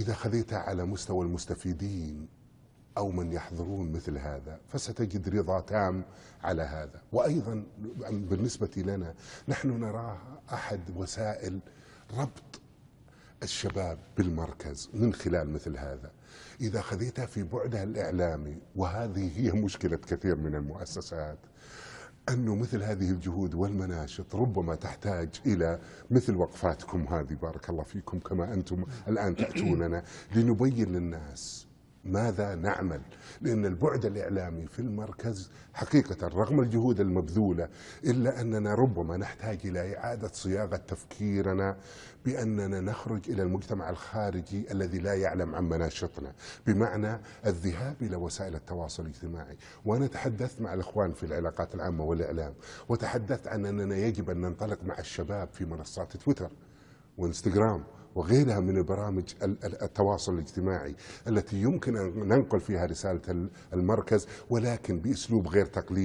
إذا خذيتها على مستوى المستفيدين أو من يحضرون مثل هذا فستجد رضا تام على هذا وأيضا بالنسبة لنا نحن نراها أحد وسائل ربط الشباب بالمركز من خلال مثل هذا إذا خذيتها في بعدها الإعلامي وهذه هي مشكلة كثير من المؤسسات أنه مثل هذه الجهود والمناشط ربما تحتاج إلى مثل وقفاتكم هذه بارك الله فيكم كما أنتم الآن تأتوننا لنبين للناس ماذا نعمل لأن البعد الإعلامي في المركز حقيقة رغم الجهود المبذولة إلا أننا ربما نحتاج إلى إعادة صياغة تفكيرنا بأننا نخرج إلى المجتمع الخارجي الذي لا يعلم عن مناشطنا بمعنى الذهاب إلى وسائل التواصل الاجتماعي وأنا تحدثت مع الإخوان في العلاقات العامة والإعلام وتحدثت عن أننا يجب أن ننطلق مع الشباب في منصات تويتر وانستغرام وغيرها من البرامج التواصل الاجتماعي التي يمكن أن ننقل فيها رسالة المركز ولكن بأسلوب غير تقليدي